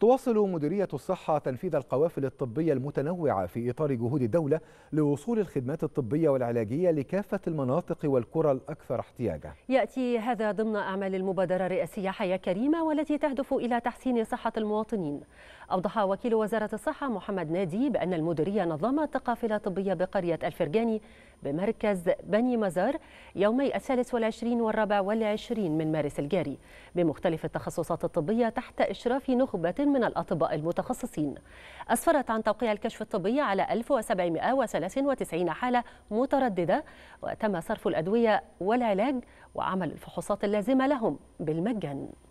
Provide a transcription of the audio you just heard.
تواصل مديرية الصحة تنفيذ القوافل الطبية المتنوعة في إطار جهود الدولة لوصول الخدمات الطبية والعلاجية لكافة المناطق والقرى الأكثر احتياجا يأتي هذا ضمن أعمال المبادرة الرئاسية حياة كريمة والتي تهدف إلى تحسين صحة المواطنين أوضح وكيل وزارة الصحة محمد نادي بأن المديرية نظمت قافلة طبية بقرية الفرجاني بمركز بني مزار يومي الثالث والعشرين والرابع والعشرين من مارس الجاري بمختلف التخصصات الطبية تحت إشراف نخبة من الأطباء المتخصصين أسفرت عن توقيع الكشف الطبي على 1793 حالة مترددة وتم صرف الأدوية والعلاج وعمل الفحوصات اللازمة لهم بالمجان